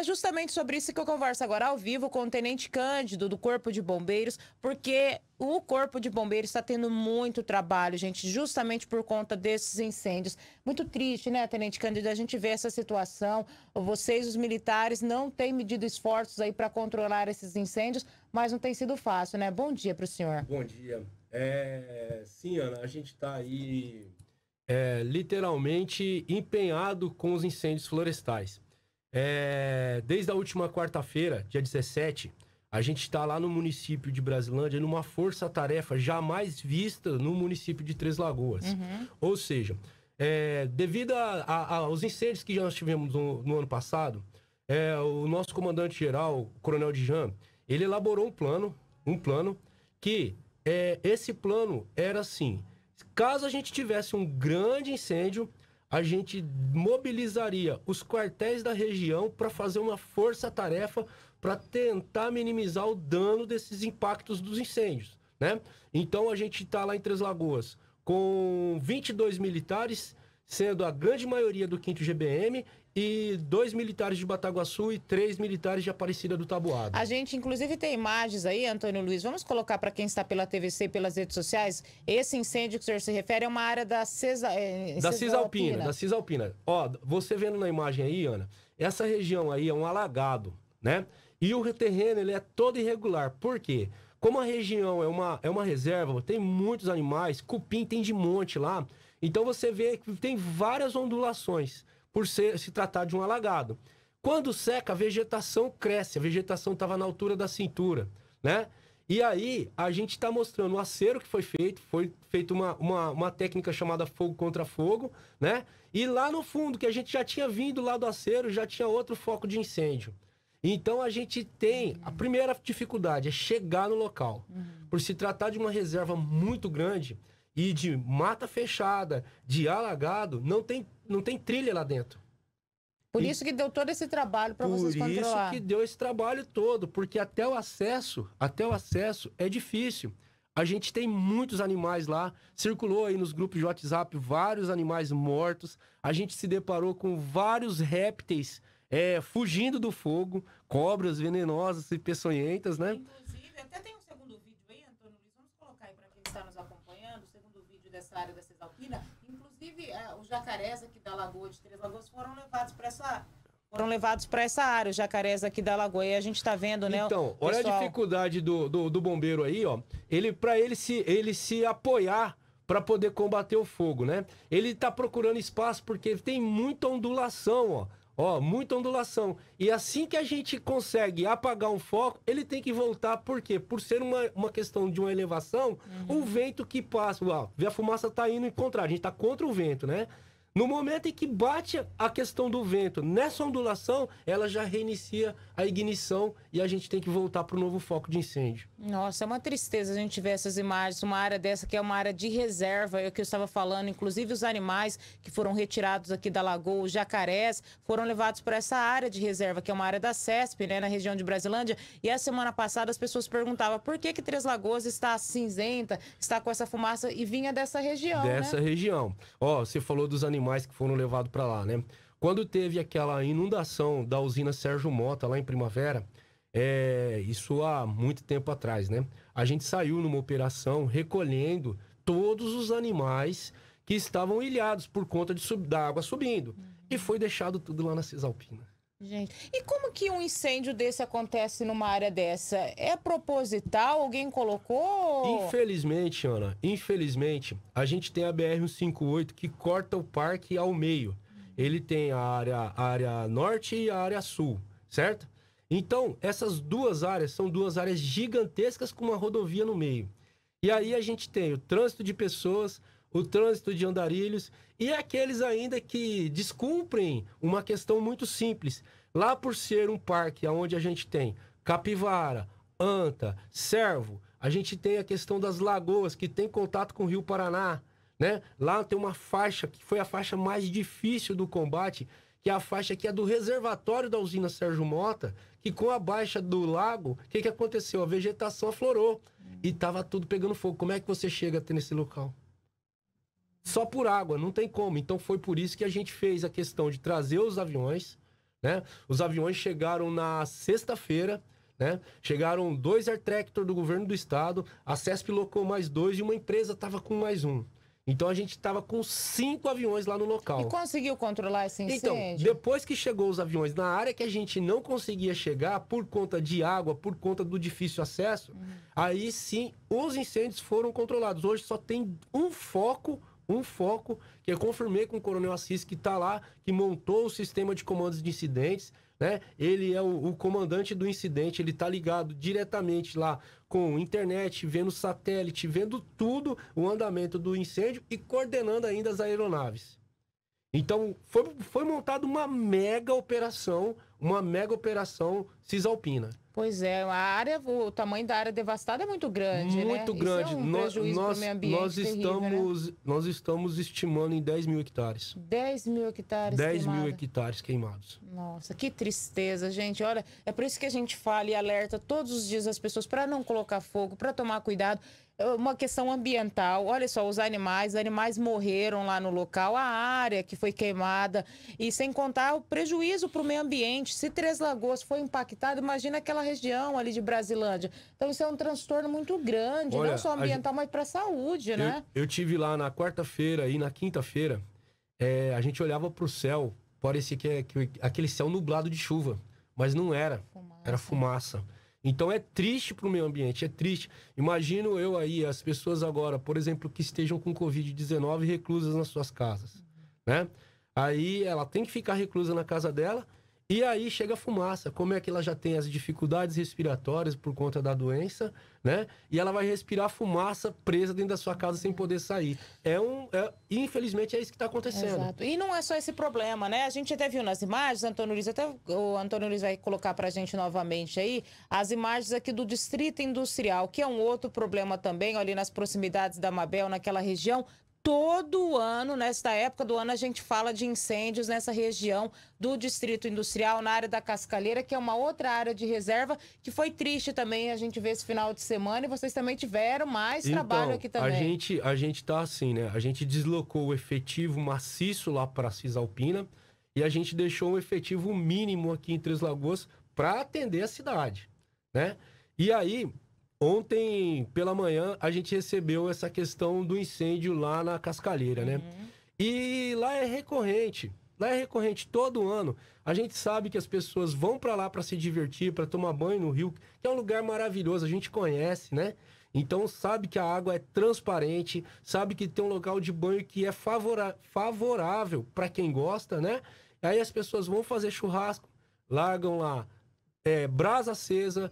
É justamente sobre isso que eu converso agora ao vivo com o Tenente Cândido do Corpo de Bombeiros, porque o Corpo de Bombeiros está tendo muito trabalho, gente, justamente por conta desses incêndios. Muito triste, né, Tenente Cândido, a gente vê essa situação. Vocês, os militares, não têm medido esforços aí para controlar esses incêndios, mas não tem sido fácil, né? Bom dia para o senhor. Bom dia. É... Sim, Ana, a gente está aí é, literalmente empenhado com os incêndios florestais. É, desde a última quarta-feira, dia 17, a gente está lá no município de Brasilândia numa força-tarefa jamais vista no município de Três Lagoas. Uhum. Ou seja, é, devido a, a, aos incêndios que nós tivemos no, no ano passado, é, o nosso comandante-geral, Coronel Dijan, ele elaborou um plano, um plano que é, esse plano era assim: caso a gente tivesse um grande incêndio, a gente mobilizaria os quartéis da região para fazer uma força-tarefa para tentar minimizar o dano desses impactos dos incêndios, né? Então a gente está lá em Três Lagoas com 22 militares, sendo a grande maioria do 5 GBM e dois militares de Bataguaçu e três militares de Aparecida do Tabuado. A gente, inclusive, tem imagens aí, Antônio Luiz. Vamos colocar para quem está pela TVC e pelas redes sociais. Esse incêndio que o senhor se refere é uma área da eh, Da Cisalpina, da Cisalpina. Ó, você vendo na imagem aí, Ana, essa região aí é um alagado, né? E o terreno, ele é todo irregular. Por quê? Como a região é uma, é uma reserva, tem muitos animais, cupim tem de monte lá. Então você vê que tem várias ondulações por ser, se tratar de um alagado. Quando seca, a vegetação cresce, a vegetação estava na altura da cintura, né? E aí, a gente está mostrando o acero que foi feito, foi feita uma, uma, uma, técnica chamada fogo contra fogo, né? E lá no fundo, que a gente já tinha vindo lá do acero, já tinha outro foco de incêndio. Então, a gente tem... A primeira dificuldade é chegar no local. Uhum. Por se tratar de uma reserva muito grande, e de mata fechada, de alagado, não tem, não tem trilha lá dentro. Por e, isso que deu todo esse trabalho para vocês controlar. Por isso que deu esse trabalho todo, porque até o acesso, até o acesso é difícil. A gente tem muitos animais lá, circulou aí nos grupos de WhatsApp vários animais mortos. A gente se deparou com vários répteis é, fugindo do fogo, cobras venenosas e peçonhentas, né? Inclusive, até tem um área da Cisalpina. inclusive é, os jacarés aqui da Lagoa de Três Lagoas foram levados para essa foram levados para essa área, os jacarés aqui da Lagoa. E a gente está vendo, né? Então, olha pessoal... a dificuldade do, do, do, bombeiro aí, ó. Ele, para ele se, ele se apoiar para poder combater o fogo, né? Ele está procurando espaço porque tem muita ondulação, ó. Ó, muita ondulação. E assim que a gente consegue apagar um foco, ele tem que voltar, por quê? Por ser uma, uma questão de uma elevação, uhum. o vento que passa, ó, a fumaça tá indo em contrário, a gente tá contra o vento, né? No momento em que bate a questão do vento, nessa ondulação, ela já reinicia a ignição e a gente tem que voltar para o novo foco de incêndio. Nossa, é uma tristeza a gente ver essas imagens, uma área dessa que é uma área de reserva, é o que eu estava falando, inclusive os animais que foram retirados aqui da lagoa, os jacarés, foram levados para essa área de reserva, que é uma área da CESP, né, na região de Brasilândia. E a semana passada as pessoas perguntavam por que, que Três Lagoas está cinzenta, está com essa fumaça e vinha dessa região. Né? Dessa né? região. Ó, você falou dos animais animais que foram levados para lá, né? Quando teve aquela inundação da usina Sérgio Mota lá em Primavera, é, isso há muito tempo atrás, né? A gente saiu numa operação recolhendo todos os animais que estavam ilhados por conta de, da água subindo. Uhum. E foi deixado tudo lá na Cisalpina. Gente, e como que um incêndio desse acontece numa área dessa? É proposital? Alguém colocou? Infelizmente, Ana, infelizmente, a gente tem a BR-158 que corta o parque ao meio. Ele tem a área, a área norte e a área sul, certo? Então, essas duas áreas são duas áreas gigantescas com uma rodovia no meio. E aí a gente tem o trânsito de pessoas, o trânsito de Andarilhos e aqueles ainda que descumprem uma questão muito simples. Lá por ser um parque onde a gente tem capivara, anta, cervo, a gente tem a questão das lagoas que tem contato com o Rio Paraná, né? Lá tem uma faixa que foi a faixa mais difícil do combate, que é a faixa que é do reservatório da usina Sérgio Mota, que com a baixa do lago, o que, que aconteceu? A vegetação aflorou e tava tudo pegando fogo. Como é que você chega até nesse local? só por água, não tem como. Então foi por isso que a gente fez a questão de trazer os aviões, né? Os aviões chegaram na sexta-feira, né? Chegaram dois air tractor do governo do estado, a CESP locou mais dois e uma empresa estava com mais um. Então a gente estava com cinco aviões lá no local. E conseguiu controlar esse então, incêndio? Então, depois que chegou os aviões na área que a gente não conseguia chegar por conta de água, por conta do difícil acesso, uhum. aí sim os incêndios foram controlados. Hoje só tem um foco um foco, que eu é confirmei com o Coronel Assis, que está lá, que montou o sistema de comandos de incidentes, né? Ele é o, o comandante do incidente, ele está ligado diretamente lá com internet, vendo satélite, vendo tudo, o andamento do incêndio e coordenando ainda as aeronaves. Então, foi, foi montada uma mega operação, uma mega operação cisalpina. Pois é, a área, o tamanho da área devastada é muito grande. Né? Muito né? grande. É um nós, nós, nós, estamos, terrível, né? nós estamos estimando em 10 mil hectares. 10 mil hectares 10 queimado. mil hectares queimados. Nossa, que tristeza, gente. Olha, é por isso que a gente fala e alerta todos os dias as pessoas para não colocar fogo, para tomar cuidado. É uma questão ambiental. Olha só, os animais, animais morreram lá no local, a área que foi queimada, e sem contar o prejuízo para o meio ambiente. Se Três Lagoas foi impactado, imagina aquela região ali de Brasilândia. Então, isso é um transtorno muito grande, Olha, não só ambiental, gente... mas para a saúde, eu, né? Eu tive lá na quarta-feira e na quinta-feira, é, a gente olhava para o céu, parecia que, é, que aquele céu nublado de chuva, mas não era, fumaça. era fumaça. Então é triste para o meio ambiente, é triste. Imagino eu aí, as pessoas agora, por exemplo, que estejam com Covid-19 reclusas nas suas casas, né? Aí ela tem que ficar reclusa na casa dela e aí chega a fumaça, como é que ela já tem as dificuldades respiratórias por conta da doença, né? E ela vai respirar fumaça presa dentro da sua casa sem poder sair. É um, é, infelizmente é isso que está acontecendo. Exato. E não é só esse problema, né? A gente até viu nas imagens, Antônio Luiz, até o Antônio Luiz vai colocar para a gente novamente aí as imagens aqui do distrito industrial, que é um outro problema também ali nas proximidades da Mabel, naquela região todo ano, nesta época do ano, a gente fala de incêndios nessa região do Distrito Industrial, na área da Cascaleira, que é uma outra área de reserva, que foi triste também a gente ver esse final de semana e vocês também tiveram mais então, trabalho aqui também. A gente, a gente tá assim, né? A gente deslocou o efetivo maciço lá para Cisalpina e a gente deixou um efetivo mínimo aqui em Três Lagoas para atender a cidade, né? E aí, Ontem, pela manhã, a gente recebeu essa questão do incêndio lá na Cascalheira, né? Uhum. E lá é recorrente. Lá é recorrente todo ano. A gente sabe que as pessoas vão para lá para se divertir, para tomar banho no rio, que é um lugar maravilhoso, a gente conhece, né? Então sabe que a água é transparente, sabe que tem um local de banho que é favora favorável para quem gosta, né? Aí as pessoas vão fazer churrasco, largam lá é, brasa acesa,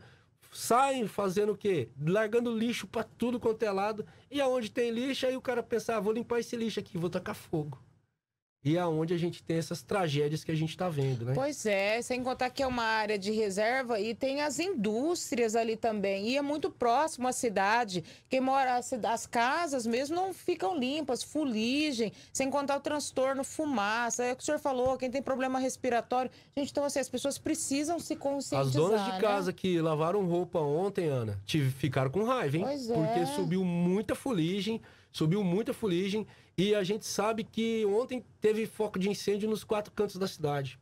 saem fazendo o quê? Largando lixo para tudo quanto é lado. E aonde tem lixo, aí o cara pensa, ah, vou limpar esse lixo aqui, vou tacar fogo e aonde a gente tem essas tragédias que a gente está vendo, né? Pois é, sem contar que é uma área de reserva e tem as indústrias ali também. E é muito próximo à cidade. Quem mora, as casas mesmo não ficam limpas, fuligem, sem contar o transtorno, fumaça. É o que o senhor falou, quem tem problema respiratório. Gente, então assim, as pessoas precisam se conscientizar. As donas de né? casa que lavaram roupa ontem, Ana, ficaram com raiva, hein? Pois é. Porque subiu muita fuligem subiu muita fuligem e a gente sabe que ontem teve foco de incêndio nos quatro cantos da cidade.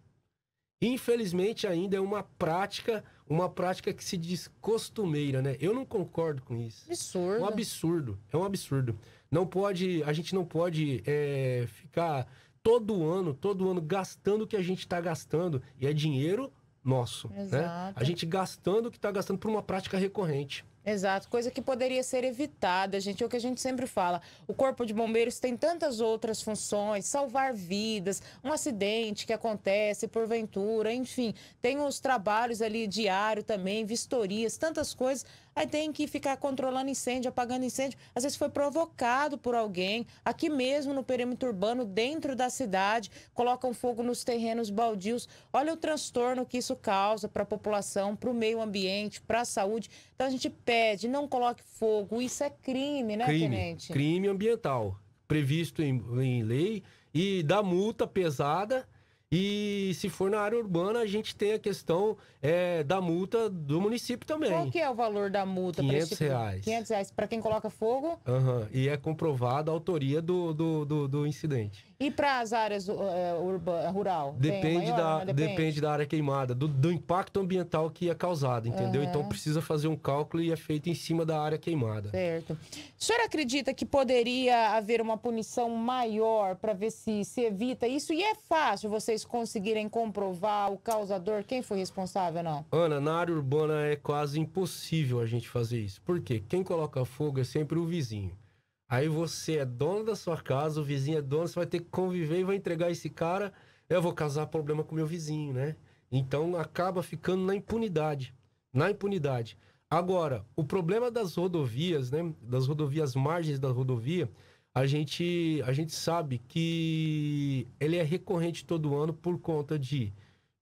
Infelizmente ainda é uma prática, uma prática que se diz costumeira, né? Eu não concordo com isso. Absurdo. É um absurdo. É um absurdo. Não pode, a gente não pode é, ficar todo ano, todo ano gastando o que a gente está gastando e é dinheiro nosso, Exato. né? A gente gastando o que está gastando por uma prática recorrente. Exato, coisa que poderia ser evitada, gente. É o que a gente sempre fala. O Corpo de Bombeiros tem tantas outras funções, salvar vidas, um acidente que acontece porventura, enfim, tem os trabalhos ali diário também, vistorias, tantas coisas Aí tem que ficar controlando incêndio, apagando incêndio. Às vezes foi provocado por alguém, aqui mesmo no perímetro urbano, dentro da cidade, colocam fogo nos terrenos baldios. Olha o transtorno que isso causa para a população, para o meio ambiente, para a saúde. Então a gente pede, não coloque fogo. Isso é crime, né, crime, tenente? Crime ambiental, previsto em, em lei e dá multa pesada e se for na área urbana, a gente tem a questão é, da multa do município também. Qual que é o valor da multa? 500 tipo, reais. 500 reais para quem coloca fogo. Uhum. E é comprovada a autoria do, do, do, do incidente. E para as áreas uh, é, é, rural? Depende, maior, da, depende. depende. da área queimada, do, do, impacto ambiental que é causado, entendeu? Uhum. Então precisa fazer um cálculo e é feito em cima da área queimada. Certo. O senhor acredita que poderia haver uma punição maior para ver se se evita isso? E é fácil vocês vocês conseguirem comprovar o causador, quem foi responsável não? Ana, na área urbana é quase impossível a gente fazer isso. Por quê? Quem coloca fogo é sempre o vizinho. Aí você é dono da sua casa, o vizinho é dono, você vai ter que conviver e vai entregar esse cara. Eu vou causar problema com meu vizinho, né? Então acaba ficando na impunidade. Na impunidade. Agora, o problema das rodovias, né? Das rodovias, margens da rodovia, a gente, a gente sabe que ele é recorrente todo ano por conta de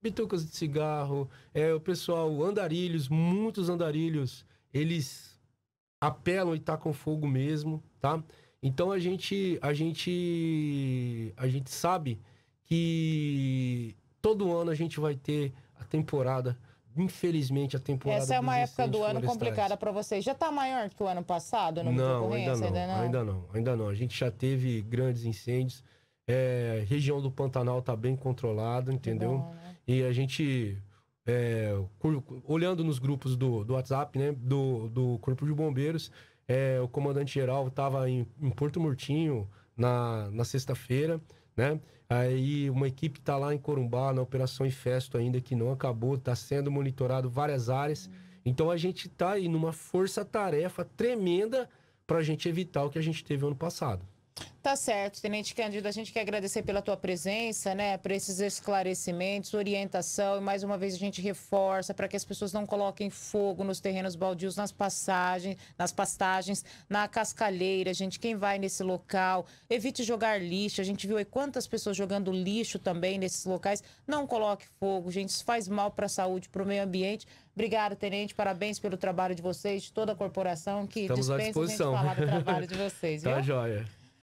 bitucas de cigarro, é, o pessoal, andarilhos, muitos andarilhos, eles apelam e tacam fogo mesmo, tá? Então a gente, a gente, a gente sabe que todo ano a gente vai ter a temporada infelizmente, a temporada. Essa é uma época do ano complicada para vocês. Já está maior que o ano passado no não, ainda não, ainda não, ainda não, ainda não. A gente já teve grandes incêndios. É, região do Pantanal está bem controlado entendeu? Bom, né? E a gente é, olhando nos grupos do, do WhatsApp, né, do, do Corpo de Bombeiros, é, o comandante-geral estava em, em, Porto Murtinho na, na sexta-feira, né? Aí uma equipe está lá em Corumbá, na Operação Infesto ainda, que não acabou, está sendo monitorado várias áreas. Então a gente está aí numa força-tarefa tremenda para a gente evitar o que a gente teve ano passado. Tá certo, Tenente Cândido, a gente quer agradecer pela tua presença, né, por esses esclarecimentos, orientação, e mais uma vez a gente reforça para que as pessoas não coloquem fogo nos terrenos baldios, nas passagens, nas pastagens, na cascalheira, gente, quem vai nesse local, evite jogar lixo, a gente viu aí quantas pessoas jogando lixo também nesses locais, não coloque fogo, gente, isso faz mal para a saúde, para o meio ambiente, Obrigada, Tenente. Parabéns pelo trabalho de vocês, de toda a corporação que Estamos dispensa a gente falar do trabalho de vocês. Tá viu? joia.